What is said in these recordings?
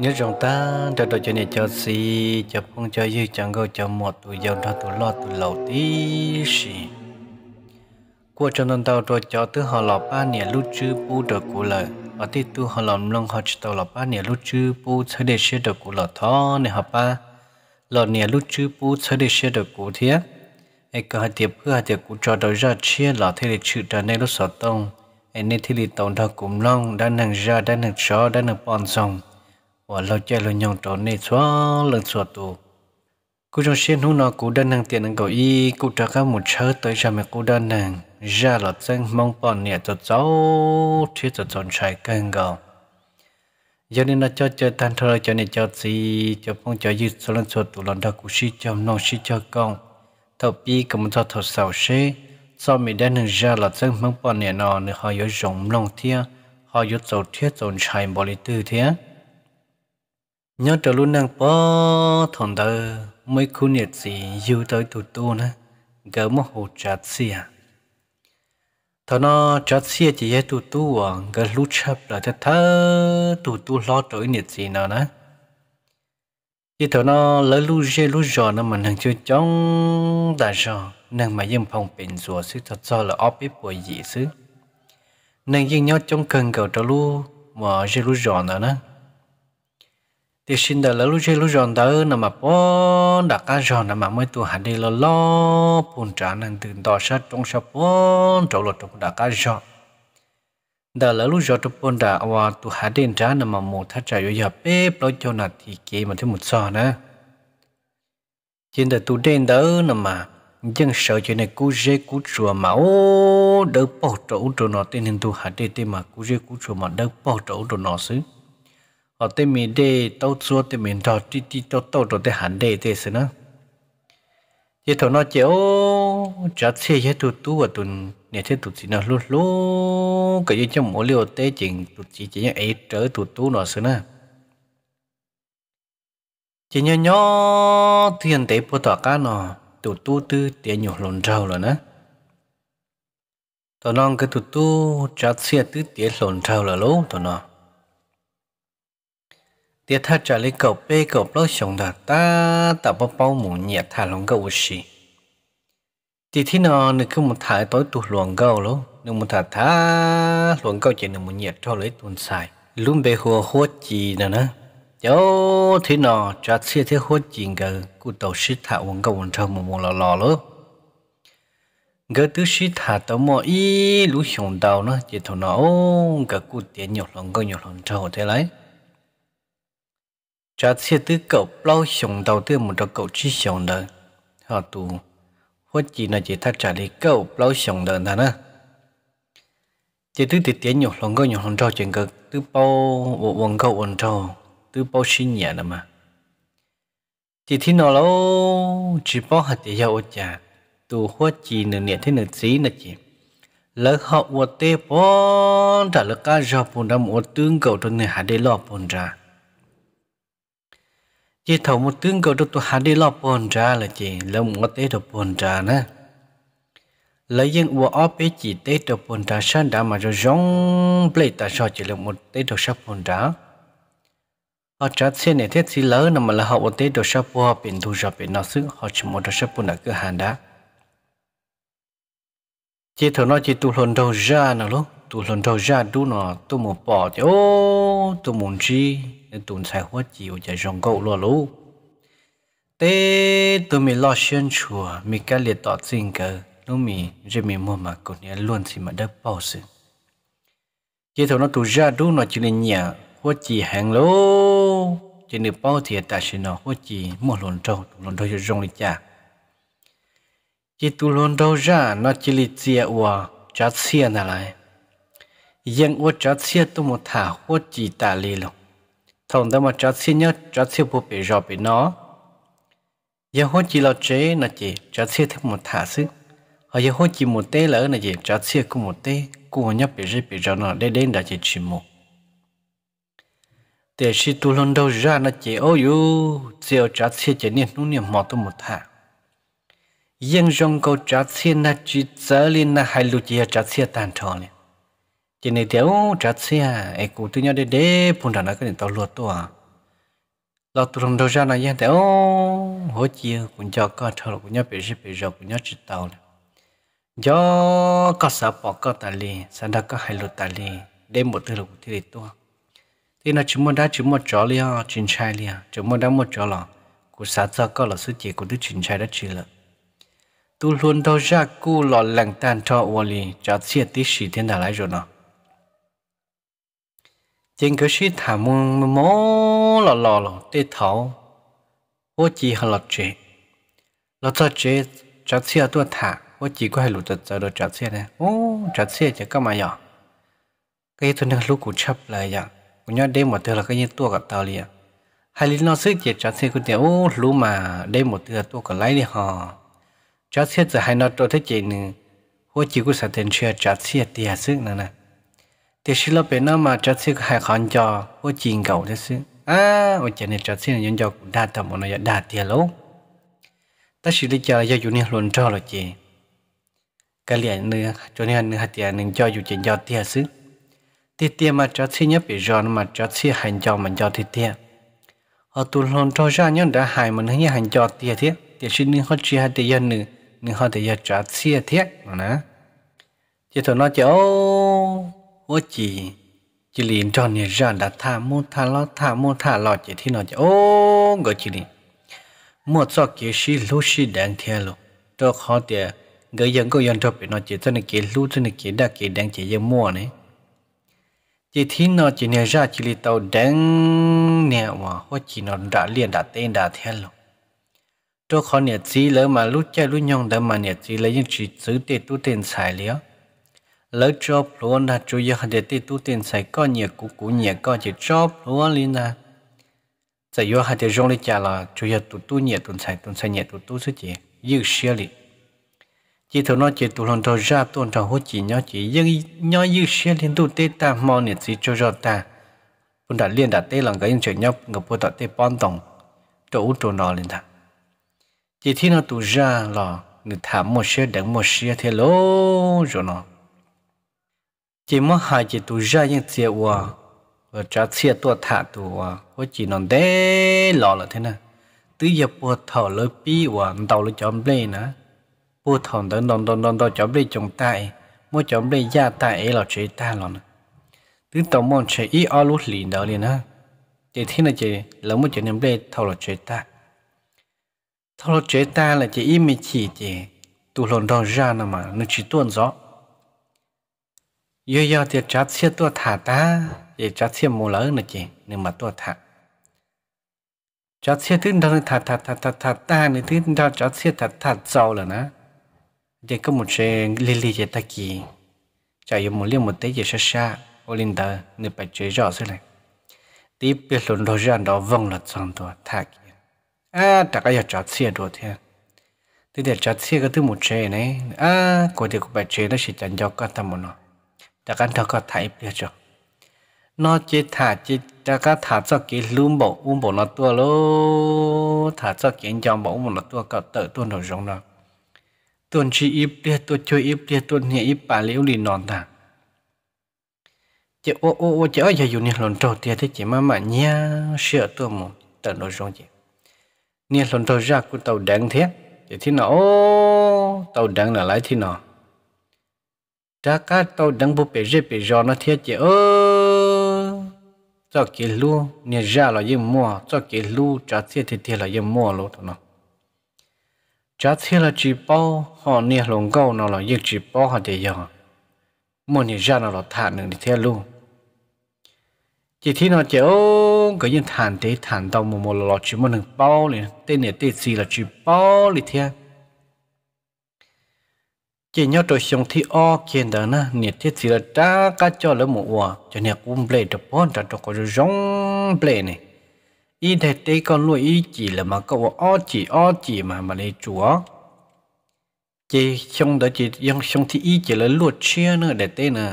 nhớ rằng ta đã đợi cho nên cho gì cho phong cho dư chẳng gâu cho một tuổi giàu đó tuổi lo tuổi lầu tí gì qua trong năm tàu rồi cho từ họ lọ ba nè lúc chư bu được cụ lợ và tí tu họ lọ lông họ chỉ tàu lọ ba nè lúc chư bu sẽ để xe được cụ lọ thọ nè họ ba lọ nè lúc chư bu sẽ để xe được cụ thế ai có hai tiệp cứ hai tiệp cụ cho đầu ra chia lọ thế để chữ trở nên lúc sọ tông anh nên thế để tàu đó cũng long đã nâng ra đã nâng gió đã nâng bọn dòng và lâu chơi lâu nhong trò này xóa lần xóa tù cú trong xin hú nó cú đơn năng tiền năng cầu y cú trả các một chớ tới ra mẹ cú đơn năng ra là chân mong bọn nhẹ cho cháu thiết cho chọn trái cân cầu giờ nên nó cho chơi tan thôi cho nên cho gì cho phong cho dư số lần số tù lần đó cú xí cho nó xí cho con thập bi cũng cho thầu sầu xí sau mình đã năng ra là chân mong bọn nhẹ nó nữa họ yếu rộng lòng thiên họ yếu dầu thiết dồn trái bỏ lý tư thiên nhớ trở luôn năng bó thằng tớ mấy khu nhiệt gì yêu tới tụt tu nè gỡ một hồ chát xìa à. thằng nó chát xìa chỉ ye tụt tu à gỡ lút chập là thế thơ tụt tu lo tới nhiệt gì nào nè chỉ thằng nó lấy lú dê lú giò nó mà nàng chưa chóng đã giò nàng mà dâm phòng bệnh rùa xứ thật cho là óp biết bồi gì xứ nàng dưng nhớ chống cần cầu trở lú mà dê lú giò nữa nè thì xin đợi lỡ lúc chơi lúc giòn đỡ nằm mà bó đã cá giòn nằm mà mới tu hành đi lo lo buồn trả năng từ đó sát trong sát bó trộn lột trộn đã cá giòn đã là lúc giòn trộn buồn đã và tu hành đi trả nằm mà một thắt trả rồi giờ bếp lo cho nạt thì kì mà thêm một sò nữa trên đời tu đen đỡ nằm mà dân sợ chuyện này cú dê cú chùa mà ô đỡ bỏ trộn trộn nó tên hình tu hành đi tên mà cú dê cú chùa mà đỡ bỏ trộn trộn nó xứ ở ờ, tên mình đi tàu xuôi tên mình trò đi đi tàu tàu rồi tên hẳn đê thế sự nữa thế thằng nó chéo chả xe hết tụt tú và tụt nè thế tụt gì nó lú lú cái gì trong mỗi liều tế chỉnh tụt chỉ chỉ ấy trở tụt tú nó sự nữa chỉ nhỏ nhỏ thiên tế bộ tọa cá nó tụt tú tư tiền nhổ lồn trâu rồi nè, tụi nó cái tụt tú chả xe tư tiền lồn trâu là lú tụi nó tiết tha trả lấy cậu bê cậu lô sống đà ta ta bao bao mù nhẹ thả lòng gấu xì thì thế nào nếu không một thải tối tụt luồng gấu lô nếu một thả thả luồng gấu chỉ nếu một nhẹ cho lấy tuần xài luôn bê hùa hốt gì nè nè cháu thế nào trả xe thế hốt gì ngờ cụ tàu sĩ thả uống gấu uống trâu một mù lò lò lô ngờ tứ sĩ thả tàu mò y lũ sống đầu nó chỉ thằng nó ô ngờ cụ tiền nhọc lòng gấu nhọc lòng trâu thế lấy 假设只狗老熊 đầu tư một trò cậu chỉ 熊 đó họ tu hoặc chỉ là chỉ thắt trả lý cậu lão 熊 đó là nè chỉ thứ tiết tiến nhục lòng câu nhục lòng trò chuyện cực thứ bao bộ quần câu quần trò thứ bao xin nhẹ là mà chỉ thi nó lâu chỉ bao hạt để giàu trả tu hoặc chỉ nửa nhẹ thế nửa xí nè chỉ lỡ họ vô tê bỏ trả lỡ cá rau bùn đâm ô tương cầu trong người hạ để lo bùn ra chỉ thầu một tướng cầu được tu hà đi lo buồn ra là chị lâu một tế được buồn ra nữa lấy những bộ ốp ấy chỉ tế được buồn ra sang đã mà rồi giống bảy ta so chỉ lâu một tế được sắp buồn ra họ trả xe này thiết xí lớn nằm mà là họ một tế được sắp buồn biển thu ra biển nó xứ họ chỉ một được sắp buồn ở cửa hàng đã chỉ thầu nói chỉ tu hồn đầu ra nào lúc tu hồn đầu ra đu nó tu một bỏ chứ ô tu muốn chi tụn sai hoa chiều chạy rong cậu lùa lũ tê tôi mình lo xuyên chùa mình cái liệt tỏ tình cờ lúc mình rồi mình mua mà cũng nhớ luôn thì mà đắp bao sự chỉ thầu nó tụi ra đu nó chỉ nên nhà hoa chỉ hàng lô chỉ nên bao thì ta sẽ nó hoa chỉ mua lồn trâu lồn trâu cho rong đi cha chỉ tụi lồn trâu ra nó chỉ lì chia ua chát xia nà lại dân ua chát xia tôi một thả hoa chỉ ta lì lông trong đó mà trả xí nhớ trả xí bố bị rõ bị nó giờ hốt chỉ là chế là chỉ trả xí thêm một thả sức ở giờ hốt chỉ một tê lỡ là gì trả xí cũng một tê cũng hồi nhớ bị rơi bị rõ nó để đến đã chỉ chỉ một để khi tu lon đâu ra nó chỉ ô yu chiều trả xí chỉ niệm nung niệm mò tu một thả nhưng trong câu trả xí là chỉ trở lên là hai lục chỉ trả xí tàn tròn này chỉ nên thiếu trả xe ai cũng tự nhiên để để phun ra nó cái này tao luật tôi à lo tụi đồng đầu ra này nhé thiếu hỗ trợ cũng cho con thợ cũng nhớ bị gì bị rồi cũng nhớ chỉ tao này cho có sợ bỏ có tài li sản đã có hai luật tài li để một thứ lục thì tôi thì nó chỉ muốn đã chỉ muốn cho li à chính trai li à chỉ muốn đã muốn cho là cụ xã cho có là sự chỉ của đứa chính sai đã chỉ là tu luôn đâu ra cụ lọ lặng tan cho uali cho xiết tí xì thiên đà lại rồi nào chính cứ sĩ thả mông mó lò lò lò tê thảo ô chỉ hà lọt chế lọt cho chế chả xe tua thả ô chỉ có hai lụt tật giờ đồ chả xe này ô chả xe chả có mà nhỏ cái thằng này lúc cũng chấp lại dạ. vậy của nhớ đêm một thứ là cái gì tua cả tao liền hay là nó sức chế chả xe cũng tiền ô lú mà đêm một thứ là tua cả lấy đi hả, chả xe giờ hay nó tôi thấy chế nữa ô chỉ có sản tiền xe chả xe tiền sức nữa nè thế xí là bên nó mà chắc xí hay con cho ô chín cầu thế xí à ô chén này chắc xí là nhân cho cũng đạt tầm một nó đa tiền lỗ ta xí đi cho là do chủ luôn cho rồi chị cái liền nữa cho nên nữa tiền nên cho dù chỉ cho tiền xí thì tiền mà chắc xí nhớ bị rồi mà chắc xí hành cho mình cho thì tiền họ tuôn luôn cho ra nhân đã hại mình hay hành cho tiền thế thì xí nữa họ chỉ hay tiền nữa nữa họ thì giờ chắc xí thế nè chỉ thôi nó chỉ ô ô chỉ chỉ liền cho nè ra đã tha mua tha lo tha mua tha lo chỉ thì nó chỉ ô ngờ chị liền mua cho kia xí lú xí đáng theo luôn cho khó tiệt người dân có dân cho bị nó chỉ cho nên kia lú cho nên kia đã kia đáng chỉ dân mua này chỉ thì nó chỉ nè ra chỉ li tàu đáng nè mà hoặc chỉ nó đã liền đã tên đã theo luôn cho khó nè chỉ lỡ mà lú chơi lú nhong đã mà nè chỉ lấy những chỉ giữ tiền tu tiền xài liền lớp job luôn là chủ yếu để ti tu tiền sai có nhiều cũng cũ nhiều có chỉ job luôn liền là sai yếu hay để rong lên trả là chủ yếu tu tu nhiều tuần sai tuần sai nhiều tu tu suốt chỉ yêu xia li chỉ thầu nó chỉ tu lần đầu ra tuần đầu hỗ chỉ nhau chỉ yêu nhau yêu xia liền tu tê ta mò nhiệt gì cho cho ta bún đã liên đã tê lần cái chuyện nhau ngập bộ đã tê bón tổng chỗ chỗ nó liền ta chỉ thi nó tu ra là người thả một xe đằng một xe thế lô rồi nó chỉ muốn hai chỉ tu ra những tiệt qua và trả tiệt tu thả tu wa có chỉ non để lọ là thế nè tứ giờ bùa thọ lỡ pi wa đầu lỡ chấm lên nè bùa thọ đỡ đòn đòn đòn đòn chấm lên trong tay mua chấm lên gia tại ấy là chế ta lọ nè tứ tổng mong chế ý ở lúc liền đỡ liền nè chỉ thế là chỉ lỡ mua chấm lên thọ là chế ta thọ là chế ta là chỉ ý mình chỉ chỉ tu lồn đòn ra nè mà nó chỉ tuôn rõ yo yo thì chắc sẽ tua thả ta để chắc sẽ mù lỡ nữa chị nhưng mà tua thả chắc sẽ thứ đó thả thả thả thả thả ta nữa thứ đó chắc sẽ thả thả sau là nè để có một xe li li cái ta kỳ chả yêu một liên một tế gì xa xa ô linh đờ nên phải chế rõ thế này tí biết luôn đồ ra đó vâng là chọn đồ thả kia à ta cái giờ chắc sẽ đồ thế thì để chắc sẽ cái thứ một xe này à có điều cũng phải chơi nó sẽ chẳng cho cả thằng một nó đã căn thọ có thải bia cho nó chỉ thả chỉ đã có thả cho cái lùm bộ um bộ nó tua lô thả cho cái dòng bộ um nó tua có tự tua nó rong nó tuần chỉ ít bia chơi ít bia nhẹ ít bà liễu lì nòn thằng chị ô ô ô chị giờ dùng nhiệt trâu tiệt thế chị mà mà nhia sửa tua một tận nó rong chị nhiệt trâu ra của tàu đáng thế chị thế nào tàu đáng là lái thế nào trả cá tàu đang bố bể rê bể gió nó thiết chị ơ cho cái lu nhà ra là yếm mua cho cái lu trả thiết thì thiết là yếm mua luôn nó trả thiết là chỉ bao họ nhà lồng gấu nó là yếm chỉ bao họ để giờ mua nhà ra nó là thản được thiết luôn chỉ thi nó chỉ ô cái những thản thế thản tàu một một lọ chỉ một nửa bao liền tên này tên gì là chỉ bao liền thiết chỉ nhớ trò sống thì o kiện đó na nhiệt thiết gì là cha cá cho lỡ một quả cho nhiệt cũng ple được bón trăm trò có rong ple này y thế tây con nuôi y chỉ là mà có o chỉ o chỉ mà mà lấy chúa chỉ xong đó chỉ chỉ ยัง xong thì y chỉ là luộc chia nữa để tên nè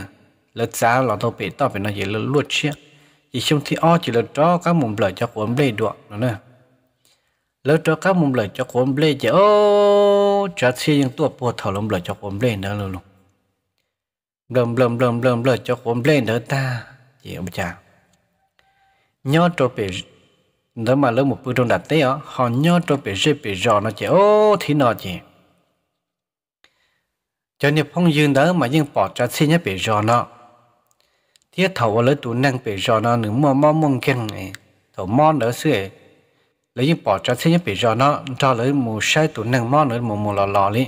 là giá là thôi bị tao phải nói chỉ là luộc chia chỉ xong thì o chỉ là cho các mồm lời cho cuốn ple được nữa lỡ cho cho cho cho cho mồm ô xin những tuột nữa nữa luôn luôn ta chị ông cha แล้วจะก้ามุมเลยจะคนเบลจะโอ้จะเชี่ยงตัวปวดท้องลมเลยจะคนเบลนะลุงเริ่มเริ่มเริ่มเริ่มเลยจะคนเบลเด้อตาเจียมจ่าย่อตัวไป nếu mà lỡ một bữa trong đặt tế á họ nhớ cho bị rơi bị rò nó chỉ ô thì nó chỉ cho nên phong dương đó mà nhưng bỏ ra xin nhé bị rò nó thiết thầu lấy tụ năng bị rò nó nữa mà mong mong khen này thầu mong đỡ xưa lấy những bỏ cho thế những bị cho nó cho lấy một sai tủ năng mò nữa một một lò lò đi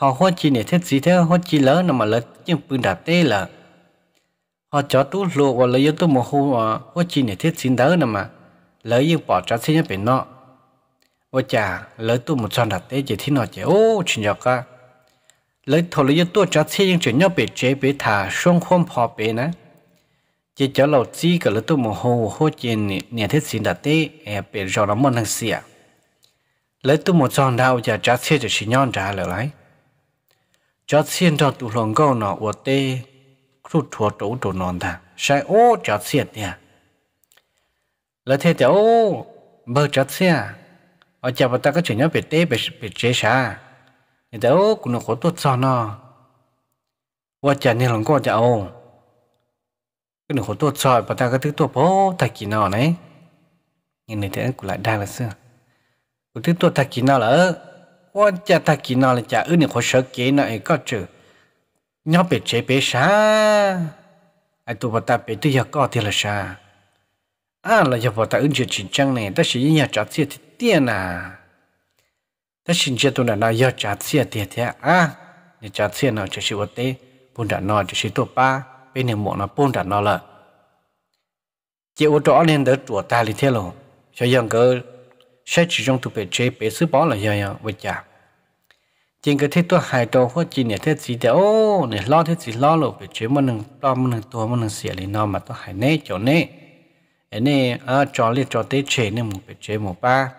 họ hoa chi này thế gì thế hoa chi lỡ nó mà lấy những bưng đạp tê là họ cho tú lùa và lấy yếu tố mù hô hoa chi này thế gì đó nó mà lấy những bỏ cho thế những bị nó và chả lấy tu một tròn đạp tê chỉ thế nó chỉ ô chỉ nhọc cả lấy thôi lấy yếu tố cho thế những chuyện nhau bị chế bị thả xuống không phò bị nữa chỉ cho lầu chi cả lứa tôi mồ hôi hồ trên nhà thiết xin đặt tê e bể rò nó mòn hàng xìa lấy tôi một tròn đào giờ trả xe cho chị nhon trả lại lại cho xe cho tụ lòng câu nó ở tê rút thua tủ tụ non ta sai ô cho xiên nha lấy thế thì ô bơ cho xe ở chợ bà ta có chuyện nhớ bể tê bể bể chế xa thì đó cũng nó khổ tốt sao nó và chả nên lòng câu cho ô cái nửa tôi trời bà ta cái thứ tôi bố thạch kỳ nào này nhưng này thế cũng lại đa là xưa cái thứ tôi thạch kỳ nào là quan cha thạch kỳ nào là cha ư nửa khổ sợ kế nào ấy có chữ nhớ bị chế bị sa ai tụi bà ta bị tôi giờ co thì là sa à là giờ bà ta ứng chuyện chuyện trăng này ta sẽ nhà trả tiền thì tiền à ta xin chết tôi là nó giờ trả tiền thì thế à, à nhà trả tiền nào chỉ sự vật tế bùn đã nói chỉ sự ba bên này muộn nó bôn trả nó là chỉ ô trỏ nên đỡ chùa ta thì thế lộ cho dân cơ sách chỉ trong tụi bể chế bể sứ bó là dân dân với chả chính cái thế tôi hài đồ hoa chỉ nè thế gì để ô nè lo thế gì lo lộ bể chế một nâng lo một nâng tua một nâng xỉa lên nó mà tôi hài nè chỗ nè ấy nè ở trò lên trò tế chế nè một bể chế một ba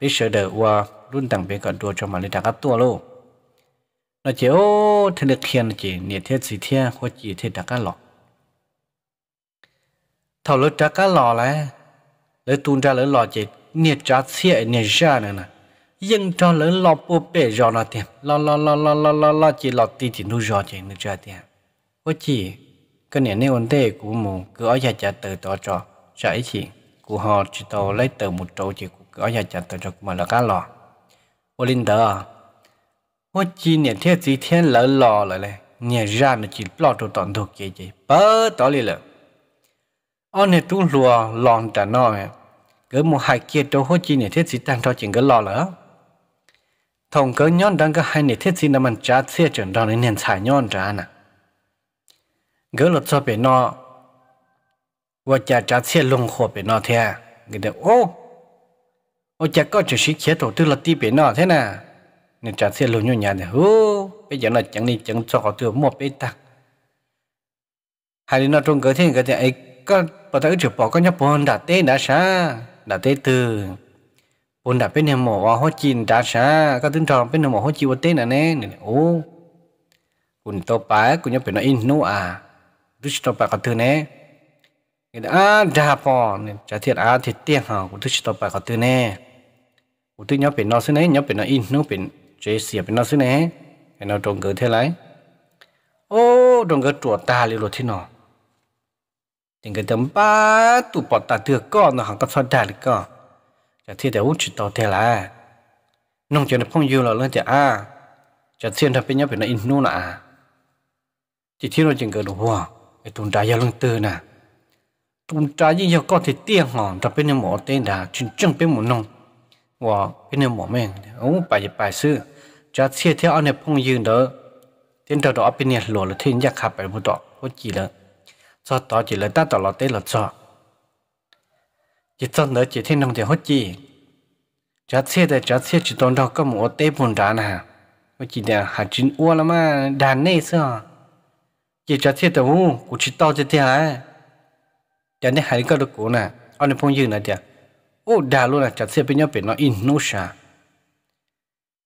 biết sợ đỡ qua luôn tặng bể cả đua cho mà lên đặt gấp tua luôn là chỉ ô thì được khen chỉ nhiệt thiết gì thiên hoặc chỉ thì đã cá lọ thầu lỡ trả cá lọ là lỡ tuôn ra lỡ lọ chỉ nhiệt trả xe nhiệt ra nữa nè nhưng cho lỡ lọ bộ bể rõ nó tiền lọ lọ lọ lọ lọ lọ lọ chỉ lọ tì chỉ nu rõ chỉ nhiệt ra tiền hoặc chỉ cái này nếu vấn đề của mù cứ ở nhà trả từ đó cho giải chỉ của họ chỉ tàu lấy từ một chỗ chỉ của ở nhà trả từ cho mà là cá lọ Olinda 我今年天几天老老了嘞，年让的几老多当头姐姐，不道理了。俺那都罗浪的那没，个么还见到我今年天几单头整个老了。同个娘当个还年天几那么家车正当的年才娘家呢，个了这边那，我家家车弄货边那天，个的哦，我家搞就是开头都了地边那天呢。nên trả xe lùi nhau nhà này hú bây giờ nó chẳng đi chẳng cho họ tiêu một bê tắc hai đứa nó trông cái thế cái thế ấy có bà ta chụp bỏ có nhóc bồn đã tê đã xa đã tê từ bồn đã bên nhà mỏ hoa chín đã xa có tính tròn bên nhà mỏ hoa chịu tê nè nè ô bồn to bá của nhóc bên nó in nô à đứa to bá có thứ nè cái đó đã bỏ nên trả thiệt à thiệt tiền hả của đứa to bá có thứ nè của đứa nhóc bên nó xí nè nhóc bên nó in nô bên chế xìa bên nó xí nè cái nào trồng cỡ thế lại ô trồng cỡ chuột ta liệu rồi thế nào những cái tấm ba tụ bọt ta thừa con nó hàng cắt phân đà được con chả thế để uống chỉ tàu thế là nông trường này phong yêu là lên chả à chả thiên thập bên nhau bên nó in nu nà chỉ thiên nó chừng cỡ đồ hoa cái tuần trái giao lưng tư nè tuần trái như giờ con thì tiền hòn thập bên nhau mỏ tên là chừng chân bên một nông và bên nhau mỏ mèn ông bài bài xưa cha chia theo anh em phong dương đó tiền đầu đó bên nhà lúa là thiên giác khắp bảy bộ đó chỉ là cho đó chỉ là ta tỏ là tết chỉ cho nữa chỉ thiên nông hết chỉ cha chia thì cha chia chỉ toàn đó có một tết buồn đá nè có chỉ là hạt chín ua lắm mà này sao chỉ cha chia thì u cũng chỉ to chỉ thế à đàn này hai cái đó cũng nè anh em phong dương là gì ô đà luôn là cha chia bên nhau bên nó in nô sao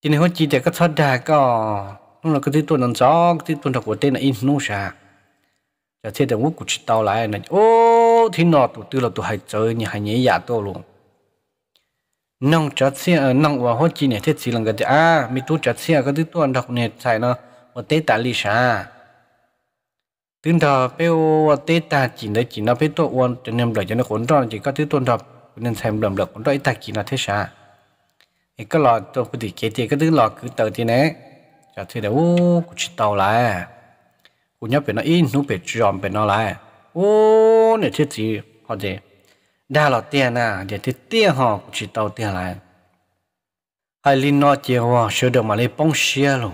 chỉ nên hốt chỉ để các thoát đà có nó là cái thứ tuần ăn gió cái thứ tuần đặc của tên là in nó xả giờ thế đồng quốc của tao lại này ô thì nó tụi tư là tụi hay chơi nhà hay nhẹ dạ to luôn nông chặt xe nông và hốt chỉ này thế chỉ là cái à mi tu chặt xe cái thứ tuần đặc này xài nó và tế tả lì xả đầu thờ bêu tế tả chỉ đấy chỉ nó biết tụi uốn cho nên đời cho nó khốn tròn chỉ có thứ tuần đặc nên xem đầm đầm khốn tròn ít tạc chỉ là thế xả cái lọ tôi có thể chế thì cái thứ lọ cứ tờ thì nè cho thì đâu cũng chỉ tàu là cô nhớ về nó in nó về chọn về nó là ô này thế gì họ gì đa lọ tiền à để thế tiền họ cũng chỉ tàu tiền lại hai linh nó chỉ hoa sửa được mà lấy bóng xia luôn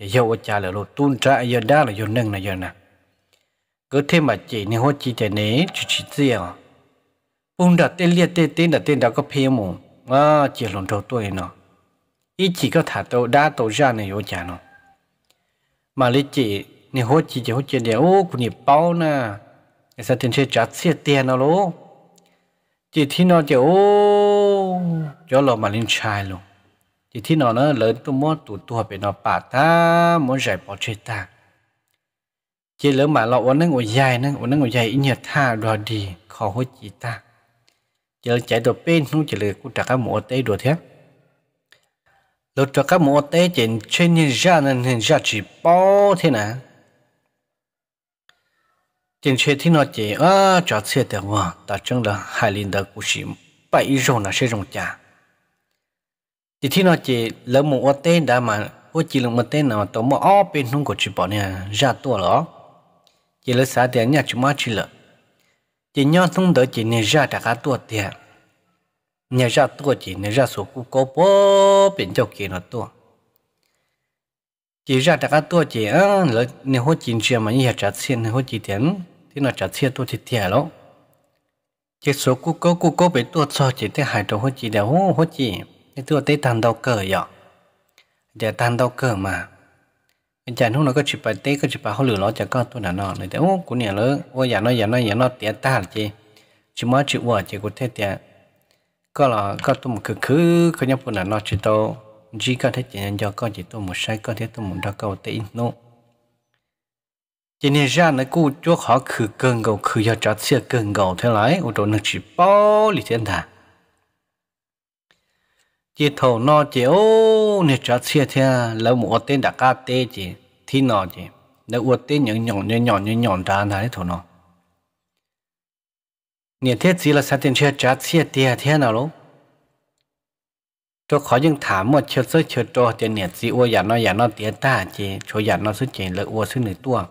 để dâu ở cha là luôn tuân ra giờ đa là giờ nâng là giờ nè cứ thế mà chỉ nên hoa chỉ để nế chỉ chỉ tiền à bông đặt tên liệt tên tên đặt tên đã có phê mồm à chỉ lồng trâu tuổi nó ý chỉ có thả tàu đa tàu ra này ô chả nó mà lý chỉ nè hốt chỉ chỉ hốt chỉ để ô cũng nhịp bao nè sao tiền sẽ trả xe tiền nó lố chỉ thi nó chỉ ô cho lo mà lên trai luôn chỉ thi nó nó lớn tôi muốn tụ tụ về nó bà ta muốn giải bỏ chơi ta chỉ lớn mà lo uống nó ngồi dài nó uống nó ngồi dài ít nhiệt tha đi khó hốt chỉ ta giờ chạy đồ pin không chỉ là của trả các mũ tế đồ thế lúc cho các mũ tế trên trên nhân ra nên nhân ra chỉ bao thế nè trên xe thì nó chỉ à cho xe được mà ta chẳng là hai linh đã cũng chỉ bảy rồi là sẽ rong trả thì thì nó chỉ lỡ mũ tế đã mà có chỉ là một tế nào tổng mà ở pin không có chỉ bỏ nè ra tua rồi, chỉ là xã tiền nhà chúng ta chỉ là chỉ nhớ xuống đỡ chỉ nên ra trả cả tua tiền nhà ra tua chỉ nên ra số cũ cố bố biển châu kia nó tua chỉ ra trả cả tua chỉ á lỡ nếu hốt chỉ triệu mà như trả tiền nếu hốt chỉ tiền thì nó trả tiền tua chỉ tiền lắm chỉ số cũ cố cũ cố bị tua cho chỉ thế hải đồ hốt chỉ đều hốt chỉ cái tua tới tan đầu cờ vậy giờ tan đầu cờ mà anh chàng hôm nó có chụp bài tê có chụp bài hậu lửa nó chả có tôi nào nó này thế ô cũng nhà lớn ô nhà nó nhà nó nhà nó tiền ta là chi chỉ mới chụp vợ chỉ có thế tiền có là có tôi một cứ cứ có nhau phụ là nó chỉ tôi chỉ có thế chỉ nhân cho có chỉ tôi một sai có thế tôi một đa cầu tê nó chỉ nên ra nó cú chúa họ khử cơn gầu khử giờ trả xe cơn gầu thế lại ô đồ nó chỉ bao lì tiền thà chỉ thầu nó chỉ ô nè trả xe thế lỡ một tên đã ca tê chỉ thi nó chỉ lỡ một tên nhọn nhọn nhọn nhọn nhọn nhọn ra này thầu nó nè thế chỉ là sao tiền xe trả xe tiền à, thế nào luôn tôi khó những thảm một chiếc sức chiếc trò tiền nè chỉ ô giả nó giả nó tiền ta chỉ cho giả nó sức chỉ lỡ ô sức này tua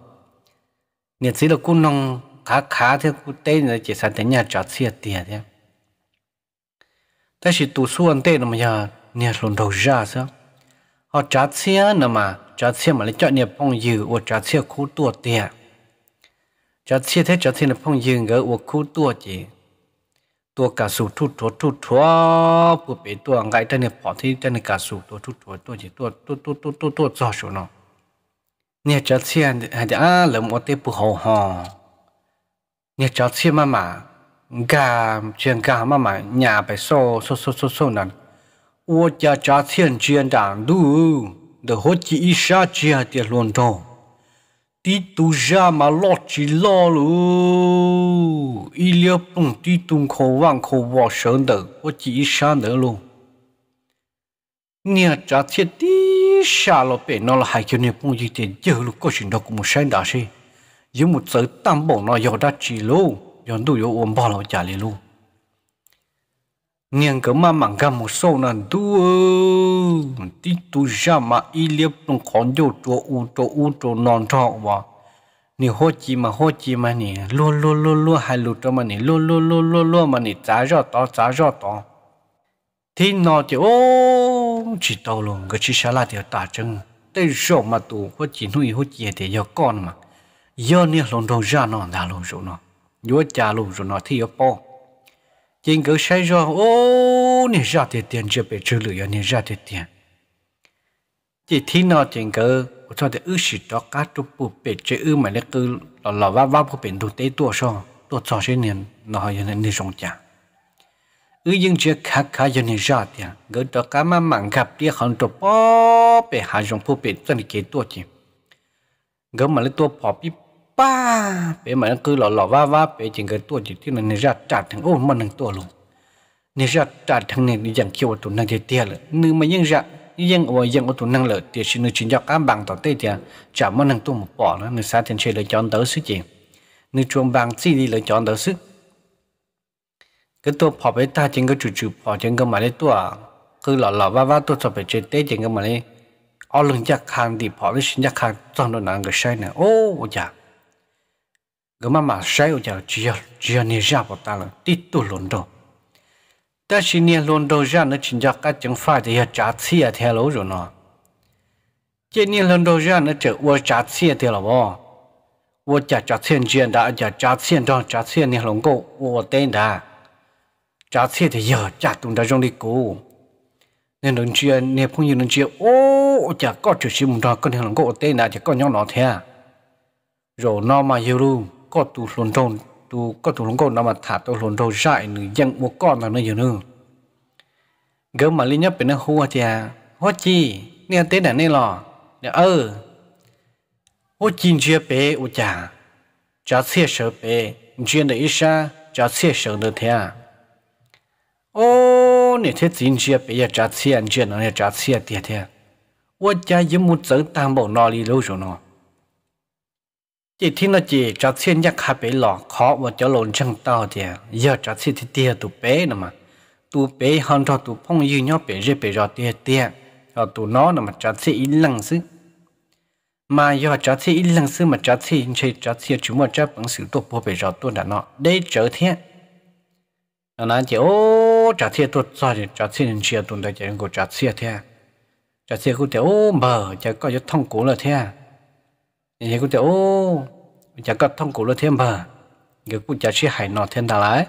nè chỉ là cún nong khá khá thế cún tê là chỉ sao tiền nhà trả xe tiền à, thế แต่สิตูส่วนเตนมายาเนี่ยหลนดอกยาซะเขาจัดเสียนมาจัดเสียมาเลยจัดเนี่ยป้องยือว่าจัดเสียคู่ตัวเตี้ยจัดเสียเทจัดเสียเนี่ยป้องยือเงอว่าคู่ตัวจีตัวกาสูทุดทัวทุดทัวปุ๊บเป็นตัวไงแต่เนี่ยพอที่แต่เนี่ยกาสูตัวทุดทัวตัวจีตัวตัวตัวตัวตัวตัวจอชนอเนี่ยจัดเสียเดี๋ยวอ่าเหลิมอเตปุหอหอเนี่ยจัดเสียมามา gà chuyện gà mà mà nhà bé so so so so so nè ô cha cha thiên chuyện đảng đủ, để hỗ trợ ít sa chia tiền luôn đó tí tu ra mà lo chỉ lo luôn, y liêu bùng tí tung khổ vang khổ vò sớm đỡ hỗ chỉ ít sa nữa luôn nhà cha thiên tí sa lo bé nó là hai kiểu này bùng gì tiền giờ lúc có chuyện đó cũng muốn sáng đã xí, giống một sự tam bổng nó giàu đã chỉ luôn yon du yo om ba lo cha li lu niang ke ma mang ga mo so na du ti tu ja ma i liep tong kon jo to u to u to non tho wa ni ho chi ma ho chi ma ni lo lo lo lo ha lu to ma ni lo lo lo lo lo ma ni cha ja to cha ja to thì nó thì ô chỉ tàu luôn cái chỉ xả là thì ta chân tới số mà tụ có chỉ ho chi chia thì yo con mà yo nè lòng đầu ra nó đã luôn số nó nhúa cha lù rồi nó thi ở po chính cứ say rồi ô nè ra tiền tiền chưa bị trừ lửa nè ra tiền tiền chỉ thi nó chính cứ cho để ư sĩ đó cá chụp bù bị chế ư mà lấy cứ lò lò vá vá của biển đồ tế tua so tua so sẽ nè nó hay nè nè sông cha ư nhưng chưa khá khá giờ nè ra tiền gỡ đó cá mà mặn gặp đi không chụp po bị hạ dùng phụ bị cho nè kế tua chỉ gỡ mà lấy tua bỏ bíp ba bé mà cứ lò lò va va bé chỉ cái tua chỉ tin là ra chặt thằng ô mà thằng tua luôn nè ra chặt thằng này đi chẳng kêu tụi năng chơi tiền rồi nữ mà nhưng ra nhưng ở nhưng ở tụi năng lợi tiền xin nữ chính cho các bằng tỏ tê tiền trả mà thằng tua một bỏ nữa nữ sao tiền chơi lợi chọn đỡ sức gì nữ chuông bằng gì đi lợi chọn đỡ sức cái tua bỏ bé ta chỉ cái chủ chủ bỏ chỉ cái mà đấy tua cứ lò lò va va tua cho bé chơi tê chỉ cái mà đấy ở lưng chắc hàng thì bỏ với xin chắc hàng trong đó năng cái sai này ô chà cái mà mà sai ở chỗ chỉ chỉ nên ra bỏ ta là tít tu luôn đâu ta chỉ nên luôn đâu ra nó chính cho các chứng phải thì trả chi à theo lối rồi nọ, chỉ nên luôn đâu ra nó chỉ vừa trả chi à theo là bỏ vừa trả trả tiền tiền đã trả trả tiền đó trả tiền nên lòng cổ vừa tên đã trả tiền thì giờ trả tụng đã trong đi cổ, nên đừng chuyện nên phong như đừng chuyện ô chả có chữ gì một đó có thằng lòng cổ tên đã chả có nhau nó thế rồi nó mà yêu luôn có tụ lồn trồn tụ có tụ lồn cồn nằm mà thả tụ lồn trồn dại nữa dân một con nào nơi nhiều nữa gỡ mà linh nhất bên nó hua thì à hua chi nè tế đàn nè lò nè ơ ờ. hua chín chia bé u chả chả xe sợ bé chuyên được ít xa chả xe sợ được thế à ô nè thế chín chia bé giờ chả xe anh chuyên nó nè chả xe tiệt thế à 我家一亩走单包哪里楼上呢？chỉ thiên là chỉ cho xuyên nhắc hai bé lọ khó và cho lộn chân to thì giờ cho xuyên thì tia tụ bé nè mà tụ bé hơn cho tụ phong yêu nhau bé rê bé rò tia tia rồi tụ nó nè mà cho xuyên ít lăng xứ mà giờ cho xuyên ít lăng xứ mà cho xuyên chơi cho xuyên chúng mà cho bằng sự tụ bố bé rò tụ đã nọ đây trở thiên nó nói chỉ ô cho xuyên tụ cho thì cho xuyên chia tụ đây chỉ có cho xuyên thiên cho xuyên cũng thế à. ô mờ, cho có cho thông cố là thế à nhà cũng chả ô chả có thông cổ lo thêm bà người cũng chả chỉ hải nọ thêm ta lại